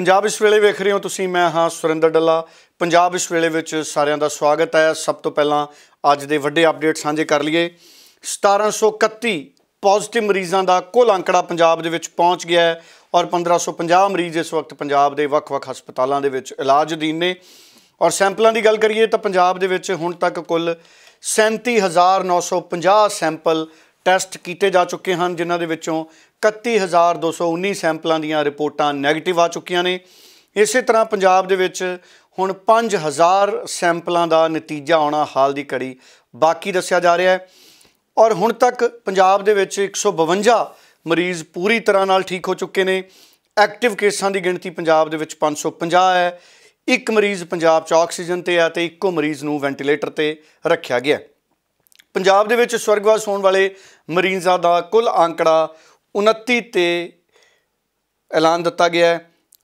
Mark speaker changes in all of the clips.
Speaker 1: ਪੰਜਾਬ ਇਸ ਵੇਲੇ ਵੇਖ ਰਹੇ ਹੋ ਤੁਸੀਂ ਮੈਂ ਹਾਂ ਸੁਰਿੰਦਰ ਡੱਲਾ ਪੰਜਾਬ ਇਸ ਵੇਲੇ ਵਿੱਚ ਸਾਰਿਆਂ ਦਾ ਸਵਾਗਤ ਹੈ ਸਭ ਤੋਂ ਪਹਿਲਾਂ ਅੱਜ ਦੇ ਵੱਡੇ ਅਪਡੇਟ ਸਾਂਝੇ ਕਰ ਲਈਏ 1731 ਪੋਜ਼ਿਟਿਵ ਮਰੀਜ਼ਾਂ ਦਾ ਕੁੱਲ ਅੰਕੜਾ ਪੰਜਾਬ ਦੇ ਵਿੱਚ ਪਹੁੰਚ ਗਿਆ ਹੈ ਔਰ 1550 ਮਰੀਜ਼ ਇਸ ਵਕਤ ਪੰਜਾਬ ਦੇ ਵੱਖ-ਵੱਖ ਹਸਪਤਾਲਾਂ ਦੇ ਵਿੱਚ ਇਲਾਜ ਅਧੀਨ ਨੇ ਔਰ ਸੈਂਪਲਾਂ ਦੀ ਗੱਲ ਕਰੀਏ ਤਾਂ ਪੰਜਾਬ ਦੇ ਵਿੱਚ ਹੁਣ ਤੱਕ ਕੁੱਲ 37950 ਸੈਂਪਲ ਟੈਸਟ ਕੀਤੇ ਜਾ ਚੁੱਕੇ ਹਨ ਜਿਨ੍ਹਾਂ ਦੇ ਵਿੱਚੋਂ 31219 ਸੈਂਪਲਾਂ ਦੀਆਂ ਰਿਪੋਰਟਾਂ ਨੈਗੇਟਿਵ ਆ ਚੁੱਕੀਆਂ ਨੇ ਇਸੇ ਤਰ੍ਹਾਂ ਪੰਜਾਬ ਦੇ ਵਿੱਚ ਹੁਣ 5000 ਸੈਂਪਲਾਂ ਦਾ ਨਤੀਜਾ ਆਉਣਾ ਹਾਲ ਦੀ ਘੜੀ ਬਾਕੀ ਦੱਸਿਆ ਜਾ ਰਿਹਾ ਹੈ ਔਰ ਹੁਣ ਤੱਕ ਪੰਜਾਬ ਦੇ ਵਿੱਚ 152 ਮਰੀਜ਼ ਪੂਰੀ ਤਰ੍ਹਾਂ ਨਾਲ ਠੀਕ ਹੋ ਚੁੱਕੇ ਨੇ ਐਕਟਿਵ ਕੇਸਾਂ ਦੀ ਗਿਣਤੀ ਪੰਜਾਬ ਦੇ ਵਿੱਚ 550 ਹੈ ਇੱਕ ਮਰੀਜ਼ ਪੰਜਾਬ 'ਚ ਆਕਸੀਜਨ ਤੇ ਆ ਤੇ ਇੱਕੋ ਮਰੀਜ਼ ਨੂੰ ਵੈਂਟੀਲੇਟਰ ਤੇ ਰੱਖਿਆ ਗਿਆ ਪੰਜਾਬ ਦੇ ਵਿੱਚ ਸਵਰਗਵਾਸ ਹੋਣ ਵਾਲੇ ਮਰੀਜ਼ਾਂ ਦਾ ਕੁੱਲ ਅੰਕੜਾ 29 ਤੇ ਐਲਾਨ ਦਿੱਤਾ ਗਿਆ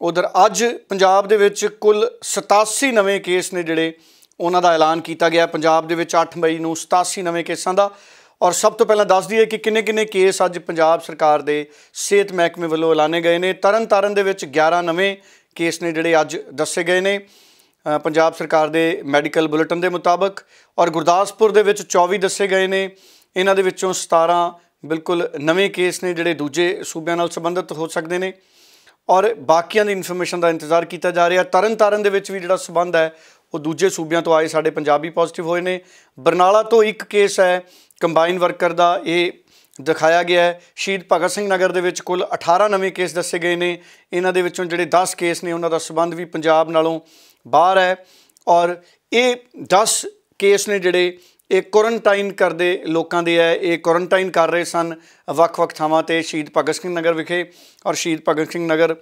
Speaker 1: ਉਧਰ ਅੱਜ ਪੰਜਾਬ ਦੇ ਵਿੱਚ ਕੁੱਲ 87 ਨਵੇਂ ਕੇਸ ਨੇ ਜਿਹੜੇ ਉਹਨਾਂ ਦਾ ਐਲਾਨ ਕੀਤਾ ਗਿਆ ਪੰਜਾਬ ਦੇ ਵਿੱਚ 8 ਮਈ ਨੂੰ 87 ਨਵੇਂ ਕੇਸਾਂ ਦਾ ਔਰ ਸਭ ਤੋਂ ਪਹਿਲਾਂ ਦੱਸ ਦਈਏ ਕਿ ਕਿੰਨੇ ਕਿੰਨੇ ਕੇਸ ਅੱਜ ਪੰਜਾਬ ਸਰਕਾਰ ਦੇ ਸਿਹਤ ਮਹਿਕਮੇ ਵੱਲੋਂ ਐਲਾਨੇ ਗਏ ਨੇ ਤਰਨਤਾਰਨ ਦੇ ਵਿੱਚ 11 ਨਵੇਂ ਕੇਸ ਨੇ ਜਿਹੜੇ ਅੱਜ ਦੱਸੇ ਗਏ ਨੇ ਪੰਜਾਬ ਸਰਕਾਰ ਦੇ ਮੈਡੀਕਲ ਬੁਲੇਟਿਨ ਦੇ ਮੁਤਾਬਕ ਔਰ ਗੁਰਦਾਸਪੁਰ ਦੇ ਵਿੱਚ 24 ਦੱਸੇ ਗਏ ਨੇ ਇਹਨਾਂ ਦੇ ਵਿੱਚੋਂ 17 ਬਿਲਕੁਲ ਨਵੇਂ ਕੇਸ ਨੇ ਜਿਹੜੇ ਦੂਜੇ ਸੂਬਿਆਂ ਨਾਲ ਸੰਬੰਧਿਤ ਹੋ ਸਕਦੇ ਨੇ ਔਰ ਬਾਕੀਆਂ ਦੀ ਇਨਫੋਰਮੇਸ਼ਨ ਦਾ ਇੰਤਜ਼ਾਰ ਕੀਤਾ ਜਾ ਰਿਹਾ ਤਰਨ ਤਾਰਨ ਦੇ ਵਿੱਚ ਵੀ ਜਿਹੜਾ ਸਬੰਧ ਹੈ ਉਹ ਦੂਜੇ ਸੂਬਿਆਂ ਤੋਂ ਆਏ ਸਾਡੇ ਪੰਜਾਬੀ ਪੋਜ਼ਿਟਿਵ ਹੋਏ ਨੇ ਬਰਨਾਲਾ ਤੋਂ ਇੱਕ ਕੇਸ ਹੈ ਕੰਬਾਈਨ ਵਰਕਰ ਦਾ ਇਹ ਦਿਖਾਇਆ ਗਿਆ ਹੈ ਸ਼ਹੀਦ ਭਗਤ ਸਿੰਘ ਨਗਰ ਦੇ ਵਿੱਚ ਕੁੱਲ 18 ਨਵੇਂ ਕੇਸ ਦੱਸੇ ਗਏ ਨੇ ਇਹਨਾਂ ਦੇ ਵਿੱਚੋਂ ਜਿਹੜੇ 10 ਕੇਸ ਨੇ ਉਹਨਾਂ ਦਾ ਸਬੰਧ ਵੀ ਪੰਜਾਬ ਨਾਲੋਂ ਬਾਹਰ ਹੈ ਔਰ ਇਹ 10 ਕੇਸ ਨੇ ਜਿਹੜੇ ਇਹ ਕੁਆਰੰਟਾਈਨ ਕਰਦੇ ਲੋਕਾਂ ਦੇ ਹੈ ਇਹ ਕੁਆਰੰਟਾਈਨ ਕਰ ਰਹੇ ਸਨ ਵੱਖ-ਵੱਖ ਥਾਵਾਂ ਤੇ ਸ਼ਹੀਦ ਭਗਤ ਸਿੰਘ ਨਗਰ ਵਿਖੇ ਔਰ ਸ਼ਹੀਦ ਭਗਤ ਸਿੰਘ ਨਗਰ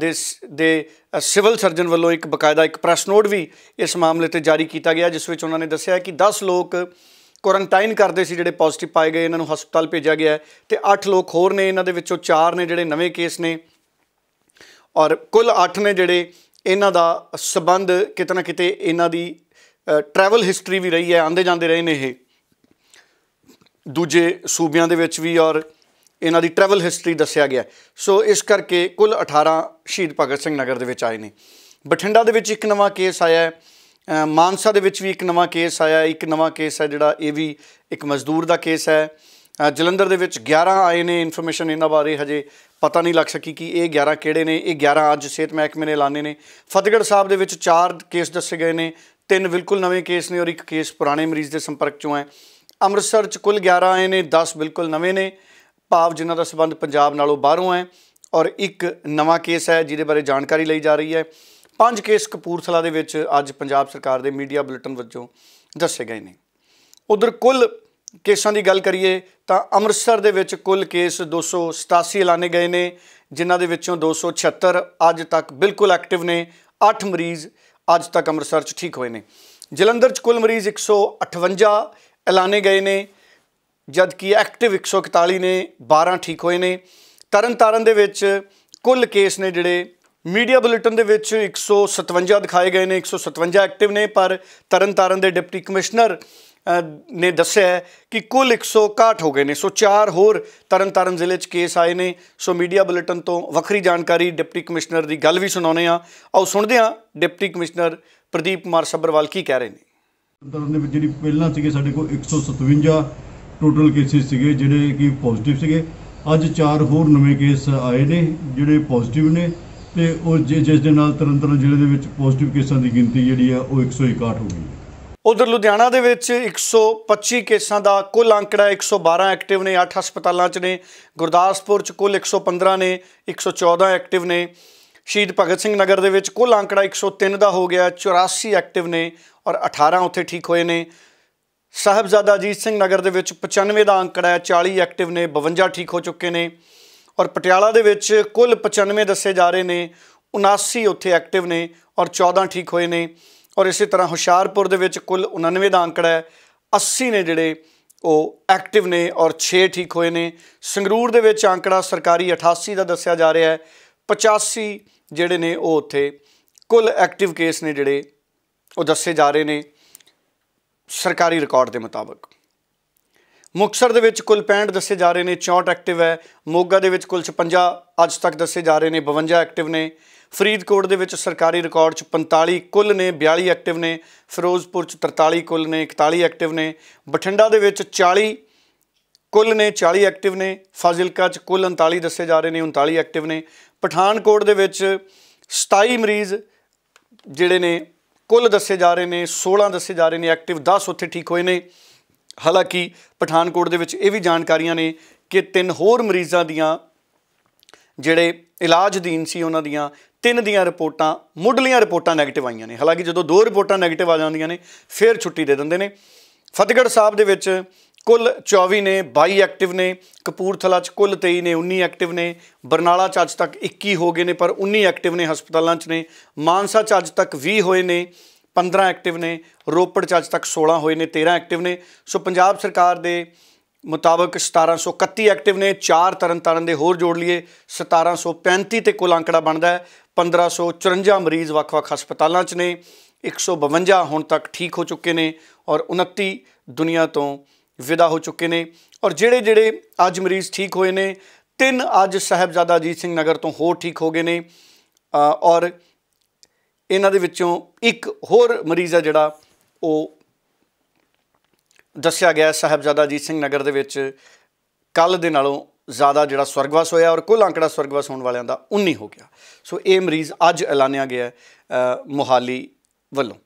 Speaker 1: ਦੇ ਦੇ ਸਿਵਲ ਸਰਜਨ ਵੱਲੋਂ ਇੱਕ ਬਕਾਇਦਾ ਇੱਕ ਪ੍ਰੈਸ ਨੋਟ ਵੀ ਇਸ ਮਾਮਲੇ ਤੇ ਜਾਰੀ ਕੀਤਾ ਗਿਆ ਜਿਸ ਵਿੱਚ ਉਹਨਾਂ ਨੇ ਦੱਸਿਆ ਕਿ 10 ਲੋਕ ਕੁਆਰੰਟਾਈਨ ਕਰਦੇ ਸੀ ਜਿਹੜੇ ਪੋਜ਼ਿਟਿਵ ਪਾਏ ਗਏ ਇਹਨਾਂ ਨੂੰ ਹਸਪਤਾਲ ਭੇਜਿਆ ਗਿਆ ਤੇ 8 ਲੋਕ ਹੋਰ ਨੇ ਇਹਨਾਂ ਦੇ ਵਿੱਚੋਂ 4 ਨੇ ਜਿਹੜੇ ਨਵੇਂ ਕੇਸ ਨੇ ਔਰ ਕੁੱਲ 8 ਨੇ ਜਿਹੜੇ ਇਹਨਾਂ ਦਾ ਸਬੰਧ ਕਿਤੇ ਨਾ ਕਿਤੇ ਇਹਨਾਂ ਦੀ ਟਰੈਵਲ ਹਿਸਟਰੀ ਵੀ ਰਹੀ ਹੈ ਆਂਦੇ ਜਾਂਦੇ ਰਹੇ ਨੇ ਇਹ ਦੂਜੇ ਸੂਬਿਆਂ ਦੇ ਵਿੱਚ ਵੀ ਔਰ ਇਹਨਾਂ ਦੀ ਟਰੈਵਲ ਹਿਸਟਰੀ ਦੱਸਿਆ ਗਿਆ ਸੋ ਇਸ ਕਰਕੇ ਕੁੱਲ 18 ਸ਼ਹੀਦ ਭਗਤ ਸਿੰਘ ਨਗਰ ਦੇ ਵਿੱਚ ਆਏ ਨੇ ਬਠਿੰਡਾ ਦੇ ਵਿੱਚ ਇੱਕ ਨਵਾਂ ਕੇਸ ਆਇਆ ਹੈ ਮਾਨਸਾ ਦੇ ਵਿੱਚ ਵੀ ਇੱਕ ਨਵਾਂ ਕੇਸ ਆਇਆ ਇੱਕ ਨਵਾਂ ਕੇਸ ਹੈ ਜਿਹੜਾ ਇਹ ਵੀ ਇੱਕ ਮਜ਼ਦੂਰ ਦਾ ਕੇਸ ਹੈ ਜਲੰਧਰ ਦੇ ਵਿੱਚ 11 ਆਏ ਨੇ ਇਨਫੋਰਮੇਸ਼ਨ ਇਹਨਾਂ ਬਾਰੇ ਹਜੇ ਪਤਾ ਨਹੀਂ ਲੱਗ ਸਕੀ ਕਿ ਇਹ 11 ਕਿਹੜੇ ਨੇ ਇਹ 11 ਅੱਜ ਸਿਹਤ ਮਹਿਕਮੇ ਨੇ ਐਲਾਨੇ ਨੇ ਫਤਿਹਗੜ੍ਹ ਸਾਹਿਬ ਦੇ ਵਿੱਚ 4 ਕੇਸ ਦੱਸੇ ਗਏ ਨੇ ਤਿੰਨ ਬਿਲਕੁਲ ਨਵੇਂ ਕੇਸ ਨੇ ਔਰ ਇੱਕ ਕੇਸ ਪੁਰਾਣੇ ਮਰੀਜ਼ ਦੇ ਸੰਪਰਕ ਚੋਂ ਹੈ ਅੰਮ੍ਰਿਤਸਰ ਚ ਕੁੱਲ 11 ਆਏ ਨੇ 10 ਬਿਲਕੁਲ ਨਵੇਂ ਨੇ ਭਾਵ ਜਿਨ੍ਹਾਂ ਦਾ ਸਬੰਧ ਪੰਜਾਬ ਨਾਲੋਂ ਬਾਹਰੋਂ ਹੈ ਔਰ ਇੱਕ ਨਵਾਂ ਕੇਸ ਹੈ ਜਿਹਦੇ ਬਾਰੇ ਜਾਣਕਾਰੀ ਲਈ ਜਾ ਰਹੀ ਹੈ ਪੰਜ ਕੇਸ ਕਪੂਰਥਲਾ ਦੇ ਵਿੱਚ ਅੱਜ ਪੰਜਾਬ ਸਰਕਾਰ ਦੇ ਮੀਡੀਆ ਬੁਲੇਟਿਨ ਵੱਜੋਂ ਦੱਸੇ ਗਏ ਨੇ ਉਧਰ ਕੁੱਲ ਕੇਸਾਂ ਦੀ ਗੱਲ ਕਰੀਏ ਤਾਂ ਅੰਮ੍ਰਿਤਸਰ ਦੇ ਵਿੱਚ ਕੁੱਲ ਕੇਸ 287 ਐਲਾਨੇ ਗਏ ਨੇ ਜਿਨ੍ਹਾਂ ਦੇ ਵਿੱਚੋਂ 276 ਅੱਜ ਤੱਕ ਬਿਲਕੁਲ ਐਕਟਿਵ ਨੇ 8 ਮਰੀਜ਼ ਅੱਜ ਤੱਕ ਅੰਮ੍ਰਿਤਸਰ 'ਚ ਠੀਕ ਹੋਏ ਨੇ ਜਲੰਧਰ 'ਚ ਕੁੱਲ ਮਰੀਜ਼ 158 ਐਲਾਨੇ ਗਏ ਨੇ ਜਦ ਕਿ ਐਕਟਿਵ 141 ਨੇ 12 ਠੀਕ ਹੋਏ ਨੇ ਤਰਨਤਾਰਨ ਦੇ ਵਿੱਚ ਕੁੱਲ ਕੇਸ ਨੇ ਜਿਹੜੇ ਮੀਡੀਆ ਬੁਲੇਟਿਨ ਦੇ ਵਿੱਚ 157 ਦਿਖਾਏ ਗਏ ਨੇ 157 ਐਕਟਿਵ ਨੇ ਪਰ ਤਰਨਤਾਰਨ ਦੇ ਡਿਪਟੀ ਕਮਿਸ਼ਨਰ ਨੇ ਦੱਸਿਆ ਕਿ ਕੁੱਲ 161 ਹੋ ਗਏ ਨੇ ਸੋ ਚਾਰ ਹੋਰ ਤਰਨਤਾਰਨ ਜ਼ਿਲ੍ਹੇ 'ਚ ਕੇਸ ਆਏ ਨੇ ਸੋ ਮੀਡੀਆ ਬੁਲੇਟਿਨ ਤੋਂ ਵੱਖਰੀ ਜਾਣਕਾਰੀ ਡਿਪਟੀ ਕਮਿਸ਼ਨਰ ਦੀ ਗੱਲ ਵੀ ਸੁਣਾਉਨੇ ਆ ਆਓ ਸੁਣਦੇ ਆ ਡਿਪਟੀ ਕਮਿਸ਼ਨਰ ਪ੍ਰਦੀਪ ਕੁਮਾਰ ਸੱਬਰਵਾਲ ਕੀ ਕਹਿ ਰਹੇ ਨੇ ਤਰਨਤਾਰਨ ਦੇ ਵਿੱਚ ਜਿਹੜੀ ਪਹਿਲਾਂ ਸੀਗੇ ਸਾਡੇ ਕੋਲ 157 ਟੋਟਲ ਕੇਸਿਸ ਸੀਗੇ ਜਿਹੜੇ ਕਿ ਪੋਜ਼ਿਟਿਵ ਸੀਗੇ ਅੱਜ ਚਾਰ ਹੋਰ ਨਵੇਂ ਕੇਸ ਆਏ ਨੇ ਜਿਹੜੇ ਪੋਜ਼ਿਟਿਵ ਨੇ ਤੇ ਉਹ ਜਿਸ ਦੇ ਨਾਲ ਤਰਨਤਾਰਨ ਜ਼ਿਲ੍ਹੇ ਦੇ ਵਿੱਚ ਪੋਜ਼ਿਟਿਵ ਕੇਸਾਂ ਦੀ ਗਿਣਤੀ ਜਿਹੜੀ ਆ ਉਹ 161 ਹੋ ਗਈ ਹੈ ਉਧਰ ਲੁਧਿਆਣਾ ਦੇ ਵਿੱਚ 125 ਕੇਸਾਂ ਦਾ ਕੁੱਲ ਅੰਕੜਾ 112 ਐਕਟਿਵ ਨੇ 8 ਹਸਪਤਾਲਾਂ 'ਚ ਨੇ ਗੁਰਦਾਸਪੁਰ 'ਚ ਕੁੱਲ 115 ਨੇ 114 ਐਕਟਿਵ ਨੇ ਸ਼ਹੀਦ ਭਗਤ ਸਿੰਘ ਨਗਰ ਦੇ ਵਿੱਚ ਕੁੱਲ ਅੰਕੜਾ 103 ਦਾ ਹੋ ਗਿਆ 84 ਐਕਟਿਵ ਨੇ ਔਰ 18 ਉੱਥੇ ਠੀਕ ਹੋਏ ਨੇ ਸਾਹਿਬਜ਼ਾਦਾ ਅਜੀਤ ਸਿੰਘ ਨਗਰ ਦੇ ਵਿੱਚ 95 ਦਾ ਅੰਕੜਾ ਹੈ 40 ਐਕਟਿਵ ਨੇ 52 ਠੀਕ ਹੋ ਚੁੱਕੇ ਨੇ ਔਰ ਪਟਿਆਲਾ ਦੇ ਵਿੱਚ ਕੁੱਲ 95 ਦੱਸੇ ਜਾ ਰਹੇ ਨੇ 79 ਉੱਥੇ ਐਕਟਿਵ ਨੇ ਔਰ 14 ਠੀਕ ਹੋਏ ਨੇ ਔਰ ਇਸੇ ਤਰ੍ਹਾਂ ਹੁਸ਼ਿਆਰਪੁਰ ਦੇ ਵਿੱਚ ਕੁੱਲ 99 ਦਾ ਅੰਕੜਾ ਹੈ 80 ਨੇ ਜਿਹੜੇ ਉਹ ਐਕਟਿਵ ਨੇ ਔਰ 6 ਠੀਕ ਹੋਏ ਨੇ ਸੰਗਰੂਰ ਦੇ ਵਿੱਚ ਅੰਕੜਾ ਸਰਕਾਰੀ 88 ਦਾ ਦੱਸਿਆ ਜਾ ਰਿਹਾ ਹੈ 85 ਜਿਹੜੇ ਨੇ ਉਹ ਉੱਥੇ ਕੁੱਲ ਐਕਟਿਵ ਕੇਸ ਨੇ ਜਿਹੜੇ ਉਹ ਦੱਸੇ ਜਾ ਰਹੇ ਨੇ ਸਰਕਾਰੀ ਰਿਕਾਰਡ ਦੇ ਮੁਤਾਬਕ ਮੁਕਸਰ ਦੇ ਵਿੱਚ ਕੁੱਲ 65 ਦੱਸੇ ਜਾ ਰਹੇ ਨੇ 64 ਐਕਟਿਵ ਹੈ ਮੋਗਾ ਦੇ ਵਿੱਚ ਕੁੱਲ 56 ਅੱਜ ਤੱਕ ਦੱਸੇ ਜਾ ਰਹੇ ਨੇ 52 ਐਕਟਿਵ ਨੇ ਫਰੀਦਕੋਟ ਦੇ ਵਿੱਚ ਸਰਕਾਰੀ ਰਿਕਾਰਡ 'ਚ 45 ਕੁੱਲ ਨੇ 42 ਐਕਟਿਵ ਨੇ ਫਿਰੋਜ਼ਪੁਰ 'ਚ 43 ਕੁੱਲ ਨੇ 41 ਐਕਟਿਵ ਨੇ ਬਠਿੰਡਾ ਦੇ ਵਿੱਚ 40 ਕੁੱਲ ਨੇ 40 ਐਕਟਿਵ ਨੇ ਫਾਜ਼ਿਲਕਾ 'ਚ ਕੁੱਲ 39 ਦੱਸੇ ਜਾ ਰਹੇ ਨੇ 39 ਐਕਟਿਵ ਨੇ ਪਠਾਨਕੋਟ ਦੇ ਵਿੱਚ 27 ਮਰੀਜ਼ ਜਿਹੜੇ ਨੇ ਕੁੱਲ ਦੱਸੇ ਜਾ ਰਹੇ ਨੇ 16 ਦੱਸੇ ਜਾ ਰਹੇ ਨੇ ਐਕਟਿਵ 10 ਉੱਥੇ ਠੀਕ ਹੋਏ ਨੇ ਹਾਲਾਂਕਿ ਪਠਾਨਕੋਟ ਦੇ ਵਿੱਚ ਇਹ ਵੀ ਜਾਣਕਾਰੀਆਂ ਨੇ ਕਿ ਤਿੰਨ ਹੋਰ ਮਰੀਜ਼ਾਂ ਦੀਆਂ ਜਿਹੜੇ ਇਲਾਜ ਦੀਨ ਸੀ ਉਹਨਾਂ ਦੀਆਂ ਤਿੰਨ ਦੀਆਂ ਰਿਪੋਰਟਾਂ ਮੁੱਢਲੀਆਂ ਰਿਪੋਰਟਾਂ ਨੈਗੇਟਿਵ ਆਈਆਂ ਨੇ ਹਾਲਾਂਕਿ ਜਦੋਂ ਦੋ ਰਿਪੋਰਟਾਂ ਨੈਗੇਟਿਵ ਆ ਜਾਂਦੀਆਂ ਨੇ ਫਿਰ ਛੁੱਟੀ ਦੇ ਦਿੰਦੇ ਨੇ ਫਤਿਹਗੜ੍ਹ ਸਾਹਿਬ ਦੇ ਵਿੱਚ ਕੁੱਲ 24 ਨੇ 22 ਐਕਟਿਵ ਨੇ ਕਪੂਰਥਲਾ 'ਚ ਕੁੱਲ 23 ਨੇ 19 ਐਕਟਿਵ ਨੇ ਬਰਨਾਲਾ 'ਚ ਅੱਜ ਤੱਕ 21 ਹੋ ਗਏ ਨੇ ਪਰ 19 ਐਕਟਿਵ ਨੇ ਹਸਪਤਾਲਾਂ 'ਚ ਨੇ ਮਾਨਸਾ 'ਚ ਅੱਜ ਤੱਕ 20 ਹੋਏ ਨੇ 15 ਐਕਟਿਵ ਨੇ ਰੋਪੜ 'ਚ ਅੱਜ ਤੱਕ 16 ਹੋਏ ਨੇ 13 ਐਕਟਿਵ ਨੇ ਸੋ ਪੰਜਾਬ ਸਰਕਾਰ ਦੇ ਮੁਤਾਬਕ 1731 ਐਕਟਿਵ ਨੇ 4 ਤਰਨਤਾਰਨ ਦੇ ਹੋਰ ਜੋੜ ਲਈਏ 1735 ਤੇ ਕੁੱਲ ਅੰਕੜਾ ਬਣਦਾ ਹੈ 1554 ਮਰੀਜ਼ ਵੱਖ-ਵੱਖ ਹਸਪਤਾਲਾਂ 'ਚ ਨੇ 152 ਹੁਣ ਤੱਕ ਠੀਕ ਹੋ ਚੁੱਕੇ ਨੇ ਔਰ 29 ਦੁਨੀਆ ਤੋਂ ਵਿਦਾ ਹੋ ਚੁੱਕੇ ਨੇ ਔਰ ਜਿਹੜੇ ਜਿਹੜੇ ਅੱਜ ਮਰੀਜ਼ ਠੀਕ ਹੋਏ ਨੇ ਤਿੰਨ ਅੱਜ ਸਹਿਬਜ਼ਾਦਾ ਅਜੀਤ ਸਿੰਘ ਨਗਰ ਤੋਂ ਹੋਰ ਠੀਕ ਹੋ ਗਏ ਨੇ ਔਰ ਇਹਨਾਂ ਦੇ ਵਿੱਚੋਂ ਇੱਕ ਹੋਰ ਮਰੀਜ਼ ਆ ਜਿਹੜਾ ਉਹ ਦੱਸਿਆ ਗਿਆ ਸਾਹਿਬਜ਼ਾਦਾ ਅਜੀਤ ਸਿੰਘ ਨਗਰ ਦੇ ਵਿੱਚ ਕੱਲ ਦੇ ਨਾਲੋਂ ਜ਼ਿਆਦਾ ਜਿਹੜਾ ਸਵਰਗਵਾਸ ਹੋਇਆ ਔਰ ਕੁੱਲ ਅੰਕੜਾ ਸਵਰਗਵਾਸ ਹੋਣ ਵਾਲਿਆਂ ਦਾ 19 ਹੋ ਗਿਆ ਸੋ ਇਹ ਮਰੀਜ਼ ਅੱਜ ਐਲਾਨਿਆ ਗਿਆ ਮੁਹਾਲੀ ਵੱਲੋਂ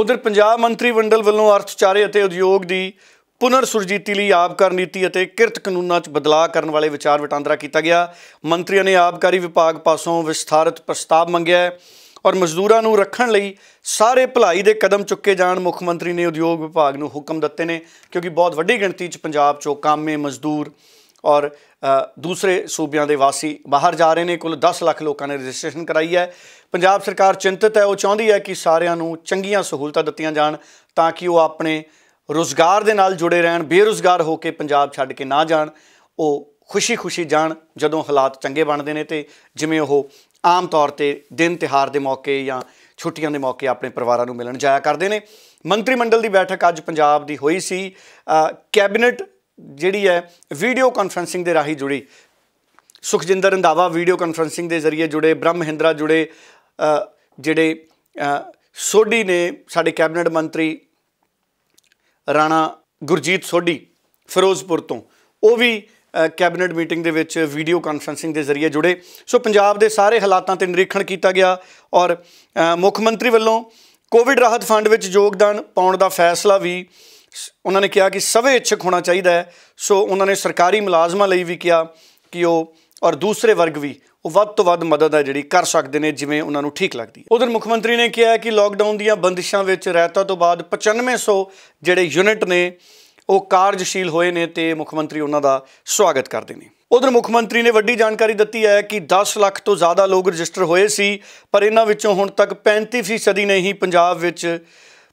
Speaker 1: ਉਧਰ ਪੰਜਾਬ ਮੰਤਰੀ ਵੰਡਲ ਵੱਲੋਂ ਅਰਥਚਾਰੇ ਅਤੇ ਉਦਯੋਗ ਦੀ ਪੁਨਰ ਸੁਰਜੀਤੀ ਲਈ ਆਪਕਾਰ ਨੀਤੀ ਅਤੇ ਕਿਰਤ ਕਾਨੂੰਨਾਂ 'ਚ ਬਦਲਾਅ ਕਰਨ ਵਾਲੇ ਵਿਚਾਰ ਵਟਾਂਦਰਾ ਕੀਤਾ ਗਿਆ ਮੰਤਰੀਆਂ ਨੇ ਆਪਕਾਰੀ ਵਿਭਾਗ ਪਾਸੋਂ ਵਿਸਥਾਰਤ ਪ੍ਰਸਤਾਵ ਮੰਗਿਆ ਔਰ ਮਜ਼ਦੂਰਾਂ ਨੂੰ ਰੱਖਣ ਲਈ ਸਾਰੇ ਭਲਾਈ ਦੇ ਕਦਮ ਚੁੱਕੇ ਜਾਣ ਮੁੱਖ ਮੰਤਰੀ ਨੇ ਉਦਯੋਗ ਵਿਭਾਗ ਨੂੰ ਹੁਕਮ ਦਿੱਤੇ ਨੇ ਕਿਉਂਕਿ ਬਹੁਤ ਵੱਡੀ ਗਿਣਤੀ 'ਚ ਪੰਜਾਬ 'ਚੋਂ ਕਾਮੇ ਮਜ਼ਦੂਰ ਔਰ ਦੂਸਰੇ ਸੂਬਿਆਂ ਦੇ ਵਾਸੀ ਬਾਹਰ ਜਾ ਰਹੇ ਨੇ ਕੁੱਲ 10 ਲੱਖ ਲੋਕਾਂ ਨੇ ਰਜਿਸਟ੍ਰੇਸ਼ਨ ਕਰਾਈ ਹੈ ਪੰਜਾਬ ਸਰਕਾਰ ਚਿੰਤਤ ਹੈ ਉਹ ਚਾਹੁੰਦੀ ਹੈ ਕਿ ਸਾਰਿਆਂ ਨੂੰ ਚੰਗੀਆਂ ਸਹੂਲਤਾਂ ਦਿੱਤੀਆਂ ਜਾਣ ਤਾਂ ਕਿ ਉਹ ਆਪਣੇ ਰੋਜ਼ਗਾਰ ਦੇ ਨਾਲ ਜੁੜੇ ਰਹਿਣ ਬੇਰੋਜ਼ਗਾਰ ਹੋ ਕੇ ਪੰਜਾਬ ਛੱਡ ਕੇ ਨਾ ਜਾਣ ਉਹ ਖੁਸ਼ੀ-ਖੁਸ਼ੀ ਜਾਣ ਜਦੋਂ ਹਾਲਾਤ ਚੰਗੇ ਬਣਦੇ ਨੇ ਤੇ ਜਿਵੇਂ ਉਹ ਆਮ ਤੌਰ ਤੇ ਦਿਨ ਤਿਹਾਰ ਦੇ ਮੌਕੇ ਜਾਂ ਛੁੱਟੀਆਂ ਦੇ ਮੌਕੇ ਆਪਣੇ ਪਰਿਵਾਰਾਂ ਨੂੰ ਮਿਲਣ ਜਾਇਆ ਕਰਦੇ ਨੇ ਮੰਤਰੀ ਮੰਡਲ ਦੀ ਬੈਠਕ ਅੱਜ ਪੰਜਾਬ ਦੀ ਹੋਈ ਸੀ ਕੈਬਨਿਟ ਜਿਹੜੀ ਹੈ ਵੀਡੀਓ ਕਾਨਫਰencing ਦੇ ਰਾਹੀਂ ਜੁੜੀ ਸੁਖਜਿੰਦਰ ਰੰਦਾਵਾ ਵੀਡੀਓ ਕਾਨਫਰencing ਦੇ ਜ਼ਰੀਏ ਜੁੜੇ ਬ੍ਰਹਮ ਮਹਿੰਦਰਾ ਜੁੜੇ ਜਿਹੜੇ ਸੋਢੀ ਨੇ ਸਾਡੇ ਕੈਬਨਿਟ ਮੰਤਰੀ ਰਾਣਾ ਗੁਰਜੀਤ ਸੋਢੀ ਫਿਰੋਜ਼ਪੁਰ ਤੋਂ ਉਹ ਵੀ ਕੈਬਨਿਟ ਮੀਟਿੰਗ ਦੇ ਵਿੱਚ ਵੀਡੀਓ ਕਾਨਫਰੈਂਸਿੰਗ ਦੇ ਜ਼ਰੀਏ ਜੁੜੇ ਸੋ ਪੰਜਾਬ ਦੇ ਸਾਰੇ ਹਾਲਾਤਾਂ ਤੇ ਨਿਰੀਖਣ ਕੀਤਾ ਗਿਆ ਔਰ ਮੁੱਖ ਮੰਤਰੀ ਵੱਲੋਂ ਕੋਵਿਡ ਰਾਹਤ ਫੰਡ ਵਿੱਚ ਯੋਗਦਾਨ ਪਾਉਣ ਦਾ ਫੈਸਲਾ ਵੀ ਉਹਨਾਂ ਨੇ ਕਿਹਾ ਕਿ ਸਵੇ ਇੱਛਕ ਹੋਣਾ ਚਾਹੀਦਾ ਹੈ ਸੋ ਉਹਨਾਂ ਨੇ ਸਰਕਾਰੀ ਮੁਲਾਜ਼ਮਾਂ ਲਈ ਵੀ ਕਿਹਾ ਕਿ ਉਹ ਔਰ ਦੂਸਰੇ ਵਰਗ ਵੀ ਉਹ ਵੱਧ ਤੋਂ ਵੱਧ ਮਦਦ ਹੈ ਜਿਹੜੀ ਕਰ ਸਕਦੇ ਨੇ ਜਿਵੇਂ ਉਹਨਾਂ ਨੂੰ ਠੀਕ ਲੱਗਦੀ ਹੈ ਉਧਰ ਮੁੱਖ ਮੰਤਰੀ ਨੇ ਕਿਹਾ ਕਿ ਲਾਕਡਾਊਨ ਦੀਆਂ ਬੰਦਿਸ਼ਾਂ ਵਿੱਚ ਰਹਿਤਾ ਤੋਂ ਬਾਅਦ 9500 ਜਿਹੜੇ ਯੂਨਿਟ ਨੇ ਉਹ ਕਾਰਜਸ਼ੀਲ ਹੋਏ ਨੇ ਤੇ ਮੁੱਖ ਮੰਤਰੀ ਉਹਨਾਂ ਦਾ ਸਵਾਗਤ ਕਰਦੇ ਨੇ ਉਧਰ ਮੁੱਖ ਮੰਤਰੀ ਨੇ ਵੱਡੀ ਜਾਣਕਾਰੀ ਦਿੱਤੀ ਹੈ ਕਿ 10 ਲੱਖ ਤੋਂ ਜ਼ਿਆਦਾ ਲੋਕ ਰਜਿਸਟਰ ਹੋਏ ਸੀ ਪਰ ਇਹਨਾਂ ਵਿੱਚੋਂ ਹੁਣ ਤੱਕ 35% ਨੇ ਹੀ ਪੰਜਾਬ ਵਿੱਚ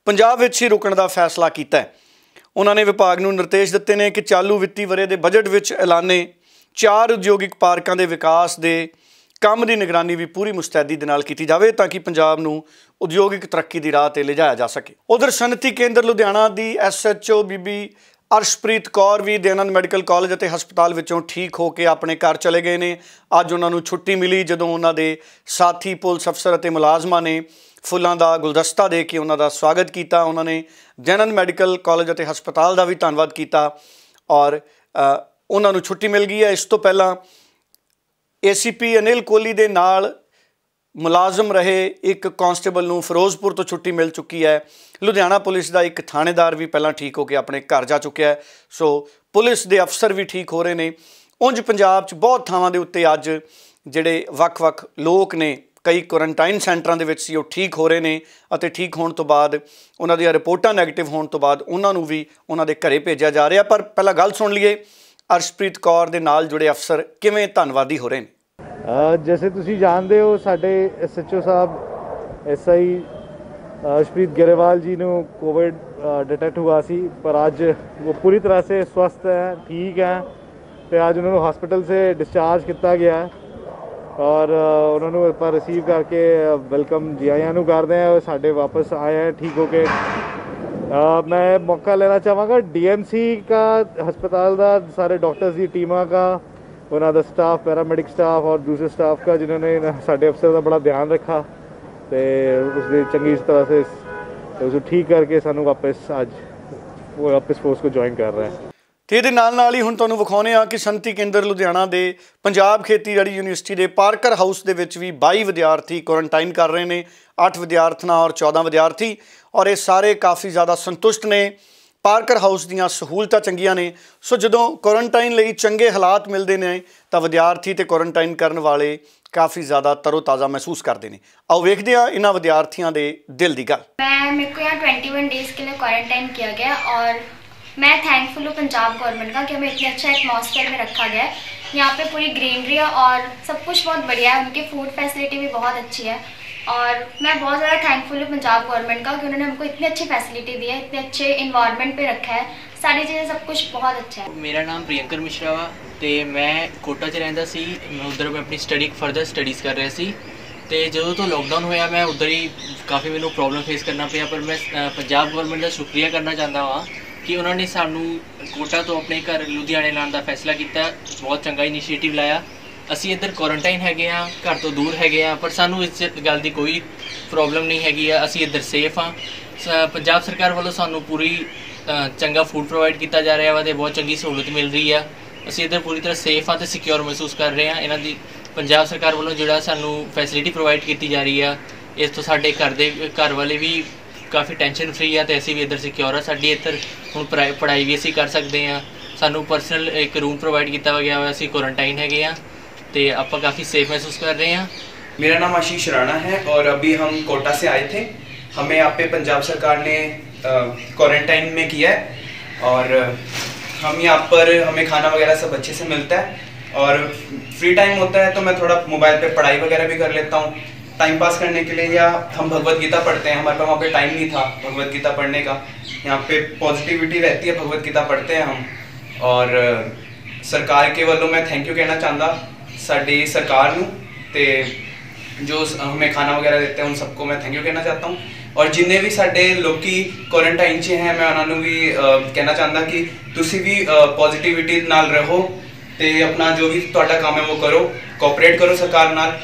Speaker 1: ਪੰਜਾਬ ਵਿੱਚ ਹੀ ਰੁਕਣ ਦਾ ਫੈਸਲਾ ਕੀਤਾ ਹੈ ਉਹਨਾਂ ਨੇ ਵਿਭਾਗ ਨੂੰ ਨਿਰਦੇਸ਼ ਦਿੱਤੇ ਨੇ ਕਿ ਚਾਲੂ ਵਿੱਤੀ ਵਰੇ ਦੇ ਬਜਟ ਵਿੱਚ ਐਲਾਨੇ ਚਾਰ ਉਦਯੋਗਿਕ ਪਾਰਕਾਂ ਦੇ ਵਿਕਾਸ ਦੇ ਕੰਮ ਦੀ ਨਿਗਰਾਨੀ ਵੀ ਪੂਰੀ ਮੁਸਤੈਦੀ ਦੇ ਨਾਲ ਕੀਤੀ ਜਾਵੇ ਤਾਂ ਕਿ ਪੰਜਾਬ ਨੂੰ ਉਦਯੋਗਿਕ ਤਰੱਕੀ ਦੀ ਰਾਹ ਤੇ ਲਿਜਾਇਆ ਜਾ ਸਕੇ ਉਧਰ ਸਨਤੀ ਕੇਂਦਰ ਲੁਧਿਆਣਾ ਦੀ ਐਸਐਚਓ ਬੀਬੀ ਅਰਸ਼ਪ੍ਰੀਤ ਕੌਰ ਵੀ ਦੇਨੰਦ ਮੈਡੀਕਲ ਕਾਲਜ ਅਤੇ ਹਸਪਤਾਲ ਵਿੱਚੋਂ ਠੀਕ ਹੋ ਕੇ ਆਪਣੇ ਘਰ ਚਲੇ ਗਏ ਨੇ ਅੱਜ ਉਹਨਾਂ ਨੂੰ ਛੁੱਟੀ ਮਿਲੀ ਜਦੋਂ ਉਹਨਾਂ ਦੇ ਸਾਥੀ ਪੁਲਿਸ ਅਫਸਰ ਅਤੇ ਮੁਲਾਜ਼ਮਾਂ ਨੇ ਫੁੱਲਾਂ ਦਾ ਗੁਲਦਸਤਾ ਦੇ ਕੇ ਉਹਨਾਂ ਦਾ ਸਵਾਗਤ ਕੀਤਾ ਉਹਨਾਂ ਨੇ ਦੇਨੰਦ ਮੈਡੀਕਲ ਕਾਲਜ ਅਤੇ ਹਸਪਤਾਲ ਦਾ ਵੀ ਧੰਨਵਾਦ ਕੀਤਾ ਔਰ ਉਹਨਾਂ ਨੂੰ ਛੁੱਟੀ ਮਿਲ ਗਈ ਹੈ ਇਸ ਤੋਂ ਪਹਿਲਾਂ ਏਸੀਪੀ ਅਨਿਲ ਕੋਲੀ ਦੇ ਨਾਲ ਮੁਲਾਜ਼ਮ ਰਹੇ ਇੱਕ ਕਾਂਸਟੇਬਲ ਨੂੰ ਫਿਰੋਜ਼ਪੁਰ ਤੋਂ ਛੁੱਟੀ ਮਿਲ ਚੁੱਕੀ ਹੈ ਲੁਧਿਆਣਾ ਪੁਲਿਸ ਦਾ ਇੱਕ ਥਾਣੇਦਾਰ ਵੀ ਪਹਿਲਾਂ ਠੀਕ ਹੋ ਕੇ ਆਪਣੇ ਘਰ ਜਾ ਚੁੱਕਿਆ ਹੈ ਸੋ ਪੁਲਿਸ ਦੇ ਅਫਸਰ ਵੀ ਠੀਕ ਹੋ ਰਹੇ ਨੇ ਉਂਝ ਪੰਜਾਬ 'ਚ ਬਹੁਤ ਥਾਵਾਂ ਦੇ ਉੱਤੇ ਅੱਜ ਜਿਹੜੇ ਵੱਖ-ਵੱਖ ਲੋਕ ਨੇ ਕਈ ਕੁਆਰੰਟਾਈਨ ਸੈਂਟਰਾਂ ਦੇ ਵਿੱਚ ਸੀ ਉਹ ਠੀਕ ਹੋ ਰਹੇ ਨੇ ਅਤੇ ਠੀਕ ਹੋਣ ਤੋਂ ਬਾਅਦ ਉਹਨਾਂ ਦੀਆਂ ਰਿਪੋਰਟਾਂ ਨੈਗੇਟਿਵ ਹੋਣ ਤੋਂ ਬਾਅਦ ਉਹਨਾਂ ਨੂੰ ਵੀ ਉਹਨਾਂ ਦੇ ਘਰੇ ਭੇਜਿਆ ਜਾ ਰਿਹਾ ਪਰ ਪਹਿਲਾਂ ਗੱਲ ਸੁਣ ਲਈਏ ਅਰਸ਼ਪ੍ਰੀਤ ਕੌਰ ਦੇ ਨਾਲ ਜੁੜੇ ਅਫਸਰ ਕਿਵੇਂ ਧੰਨਵਾਦੀ ਹੋ ਰਹੇ ਨੇ ਜੈਸੇ ਤੁਸੀਂ ਜਾਣਦੇ ਹੋ ਸਾਡੇ ਐਸਐਚਓ ਸਾਹਿਬ ਐਸਆਈ ਅਸ਼ਪ੍ਰੀਤ ਗਰੇਵਾਲ ਜੀ ਨੂੰ ਕੋਵਿਡ ਡਿਟੈਕਟ ਹੋਇਆ ਸੀ ਪਰ ਅੱਜ ਉਹ ਪੂਰੀ ਤਰ੍ਹਾਂ ਸੇ ਸਵਸਥ ਹੈ ਠੀਕ ਹੈ ਤੇ ਅੱਜ ਉਹਨਾਂ ਨੂੰ ਹਸਪੀਟਲ ਸੇ ਡਿਸਚਾਰਜ ਕੀਤਾ ਗਿਆ ਹੈ ਔਰ ਉਹਨਾਂ ਨੂੰ ਪਰ ਰਿਸੀਵ ਕਰਕੇ ਵੈਲਕਮ ਜੀ ਆਇਆਂ ਨੂੰ ਕਰਦੇ ਆ ਸਾਡੇ ਵਾਪਸ ਆਏ ਆ ਠੀਕ ਹੋ ਕੇ ਮੈਂ ਮੌਕਾ ਲੈਣਾ ਚਾਹਾਂਗਾ ਡੀਐਮਸੀ ਦਾ ਹਸਪਤਾਲ ਦਾ ਸਾਰੇ ਡਾਕਟਰਸ ਦੀ ਟੀਮਾਂ ਦਾ ਉਹਨਾਂ ਦਾ ਸਟਾਫ ਪੈਰਾਮੈਡਿਕ ਸਟਾਫ ਔਰ ਦੂਸਰੇ ਸਟਾਫ ਦਾ ਜਿਨ੍ਹਾਂ ਨੇ ਸਾਡੇ ਅਫਸਰ ਦਾ ਬੜਾ ਧਿਆਨ ਰੱਖਾ ਤੇ ਉਸ ਦੇ ਚੰਗੀ ਤਰ੍ਹਾਂ ਸੇ ਉਸ ਨੂੰ ਠੀਕ ਕਰਕੇ ਸਾਨੂੰ ਵਾਪਸ ਅੱਜ ਉਹ ਵਾਪਸ ਫੋਰਸ ਕੋ ਜੁਆਇਨ ਕਰ ਰਹਾ ਹੈ ਤੇ ਦੇ ਨਾਲ ਨਾਲ ਹੀ ਹੁਣ ਤੁਹਾਨੂੰ ਵਿਖਾਉਨੇ ਆ ਕਿ ਸੰਤੀ ਕੇਂਦਰ ਲੁਧਿਆਣਾ ਦੇ ਪੰਜਾਬ ਖੇਤੀਬਾੜੀ ਯੂਨੀਵਰਸਿਟੀ ਦੇ ਪਾਰਕਰ ਹਾਊਸ ਦੇ ਵਿੱਚ ਵੀ 22 ਵਿਦਿਆਰਥੀ ਕੁਆਰੰਟਾਈਨ ਕਰ ਰਹੇ ਨੇ 8 ਵਿਦਿਆਰਥਣਾ ਔਰ 14 ਵਿਦਿਆਰਥੀ ਔਰ ਇਹ ਸਾਰੇ ਕਾਫੀ ਜ਼ਿਆਦਾ ਸੰਤੁਸ਼ਟ ਨੇ ਪਾਰਕਰ ਹਾਊਸ ਦੀਆਂ ਸਹੂਲਤਾਂ ਚੰਗੀਆਂ ਨੇ ਸੋ ਜਦੋਂ ਕੁਆਰੰਟਾਈਨ ਲਈ ਚੰਗੇ ਹਾਲਾਤ ਮਿਲਦੇ ਨੇ ਤਾਂ ਵਿਦਿਆਰਥੀ ਤੇ ਕੁਆਰੰਟਾਈਨ ਕਰਨ ਵਾਲੇ ਕਾਫੀ ਜ਼ਿਆਦਾ ਤਰੋਤਾਜ਼ਾ ਮਹਿਸੂਸ ਕਰਦੇ ਨੇ ਆਓ ਵੇਖਦੇ ਹਾਂ ਇਹਨਾਂ ਵਿਦਿਆਰਥੀਆਂ ਦੇ ਦਿਲ ਦੀ ਗੱਲ ਮੈਂ ਮੇਰੇ ਕੋਲ 21 ਡੇਜ਼ ਕੇ ਲਈ ਕੁਆਰੰਟਾਈਨ ਕੀਤਾ ਗਿਆ ਔਰ मैं थैंकफुल हूँ पंजाब गवर्नमेंट का कि हमें इतने अच्छा एटमॉस्फेयर में रखा गया है यहाँ पे पूरी ग्रीनरी है और सब कुछ बहुत बढ़िया है उनकी फूड फैसिलिटी भी बहुत अच्छी है और मैं बहुत ज़्यादा थैंकफुल हूँ पंजाब गवर्नमेंट का कि उन्होंने हमको इतनी अच्छी फैसिलिटी दी है इतने अच्छे इन्वायरमेंट पे रखा है ਸਾਰੀ ਚੀਜ਼ਾਂ ਸਭ ਕੁਝ ਬਹੁਤ ਅੱਛਾ ਹੈ ਮੇਰਾ ਨਾਮ ਪ੍ਰਿਯੰਕਰ ਮਿਸ਼ਰਾ ਵਾ ਤੇ ਮੈਂ ਕੋਟਾ 'ਚ ਰਹਿੰਦਾ ਸੀ ਮੈਂ ਉਧਰ ਮੈਂ ਆਪਣੀ ਸਟੱਡੀ ਫਰਦਰ ਸਟੱਡੀਜ਼ ਕਰ ਰਿਹਾ ਸੀ ਤੇ ਜਦੋਂ ਤੋਂ ਲੋਕਡਾਊਨ ਹੋਇਆ ਮੈਂ ਉਧਰ ਹੀ ਕਾਫੀ ਮੈਨੂੰ ਪ੍ਰੋਬਲਮ ਫੇਸ ਕਰਨਾ ਪਿਆ ਪਰ ਮੈਂ ਪੰਜਾਬ ਗਵਰਨਮੈਂਟ ਦਾ ਸ਼ੁਕਰੀਆ ਕਰਨਾ ਚਾਹੁੰਦਾ ਹਾਂ ਕਿ ਉਹਨਾਂ ਨੇ ਸਾਨੂੰ ਕੋਟਾ ਤੋਂ ਆਪਣੇ ਘਰ ਲੁਧਿਆਣੇ ਲਾਉਣ ਦਾ ਫੈਸਲਾ ਕੀਤਾ ਬਹੁਤ ਚੰਗਾ ਇਨੀਸ਼ੀਏਟਿਵ ਲਾਇਆ ਅਸੀਂ ਇੱਧਰ ਕੁਆਰੰਟਾਈਨ ਹੈਗੇ ਆ ਘਰ ਤੋਂ ਦੂਰ ਹੈਗੇ ਆ ਪਰ ਸਾਨੂੰ ਇਸ ਗੱਲ ਦੀ ਕੋਈ ਪ੍ਰੋਬਲਮ ਨਹੀਂ ਹੈਗੀ ਆ ਅਸੀਂ ਇੱਧਰ ਸੇਫ ਆ ਪੰਜਾਬ ਸਰਕਾਰ ਵੱਲੋਂ ਸਾਨੂੰ ਪੂਰੀ ਚੰਗਾ ਫੂਡ ਪ੍ਰੋਵਾਈਡ ਕੀਤਾ ਜਾ ਰਿਹਾ ਵਾ ਤੇ ਬਹੁਤ ਚੰਗੀ ਸਹੂਲਤ ਮਿਲ ਰਹੀ ਆ ਅਸੀਂ ਇੱਧਰ ਪੂਰੀ ਤਰ੍ਹਾਂ ਸੇਫ ਆ ਤੇ ਸਿਕਿਉਰ ਮਹਿਸੂਸ ਕਰ ਰਹੇ ਆ ਇਹਨਾਂ ਦੀ ਪੰਜਾਬ ਸਰਕਾਰ ਵੱਲੋਂ ਜਿਹੜਾ ਸਾਨੂੰ ਫੈਸਿਲਿਟੀ ਪ੍ਰੋਵਾਈਡ ਕੀਤੀ ਜਾ ਰਹੀ ਆ ਇਸ ਤੋਂ ਸਾਡੇ ਘਰ ਦੇ ਘਰ ਵਾਲੇ ਵੀ ਕਾਫੀ ਟੈਨਸ਼ਨ ਫ੍ਰੀ ਆ ਤੇ ਅਸੀਂ ਵੀ ਇੱਧਰ ਸਿਕਿਉਰ ਆ ਸਾਡੀ ਇੱਧਰ ਹੁਣ ਪੜਾਈ ਵੀ ਅਸੀਂ ਕਰ ਸਕਦੇ ਆ ਸਾਨੂੰ ਪਰਸਨਲ ਇੱਕ ਰੂਮ ਪ੍ਰੋਵਾਈਡ ਕੀਤਾ ਗਿਆ ਹੋਇਆ ਅਸੀਂ ਕੁਆਰੰਟਾਈਨ ਹੈਗੇ ਆ तो आप काफ़ी सेफ महसूस कर रहे हैं मेरा नाम आशीष राणा है और अभी हम कोटा से आए थे हमें यहाँ पे पंजाब सरकार ने क्वारंटाइन में किया है और हम यहाँ पर हमें खाना वगैरह सब अच्छे से मिलता है और फ्री टाइम होता है तो मैं थोड़ा मोबाइल पे पढ़ाई वगैरह भी कर लेता हूँ टाइम पास करने के लिए या हम भगवत गीता पढ़ते हैं हमारे पास वहाँ पे टाइम नहीं था भगवत गीता पढ़ने का यहाँ पे पॉजिटिविटी रहती है भगवत गीता पढ़ते हैं हम और सरकार के वालों मैं थैंक यू कहना चाहता ਸਾਡੀ ਸਰਕਾਰ ਨੂੰ ਤੇ ਜੋ ਹਮੇ ਖਾਣਾ ਵਗੈਰਾ ਦਿੰਦੇ ਹਨ ਸਭ ਕੋ ਮੈਂ ਥੈਂਕ ਯੂ ਕਹਿਣਾ ਚਾਹਤਾ ਹੂੰ ਔਰ ਜਿੰਨੇ ਵੀ ਸਾਡੇ ਲੋਕੀ ਕੁਆਰੰਟਾਈਨ 'ਚ ਹੈ ਮੈਂ ਉਹਨਾਂ ਨੂੰ ਵੀ ਕਹਿਣਾ ਚਾਹੁੰਦਾ ਕਿ ਤੁਸੀਂ ਵੀ ਪੋਜ਼ਿਟਿਵਿਟੀ ਨਾਲ ਰਹੋ ਤੇ ਆਪਣਾ ਜੋ ਵੀ ਤੁਹਾਡਾ ਕੰਮ ਹੈ ਉਹ ਕਰੋ ਕੋਆਪਰੇਟ ਕਰੋ ਸਰਕਾਰ ਨਾਲ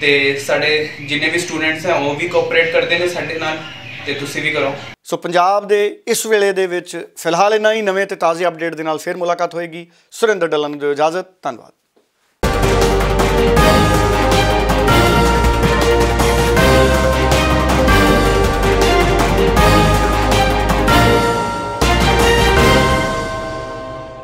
Speaker 1: ਤੇ ਸਾਡੇ ਜਿੰਨੇ ਵੀ ਸਟੂਡੈਂਟਸ ਹੈ ਉਹ ਵੀ ਕੋਆਪਰੇਟ ਕਰਦੇ ਨੇ ਸਾਡੇ ਨਾਲ ਤੇ ਤੁਸੀਂ ਵੀ ਕਰੋ ਸੋ ਪੰਜਾਬ ਦੇ ਇਸ ਵੇਲੇ ਦੇ ਵਿੱਚ ਫਿਲਹਾਲ ਇਨਾ ਹੀ ਨਵੇਂ ਤੇ ਤਾਜ਼ੇ ਅਪਡੇਟ ਦੇ ਨਾਲ ਫਿਰ ਮੁਲਾਕਾਤ ਹੋਏਗੀ ਸੁਰਿੰਦਰ ਡੱਲਨ ਦੀ ਇਜਾਜ਼ਤ ਧੰਨਵਾਦ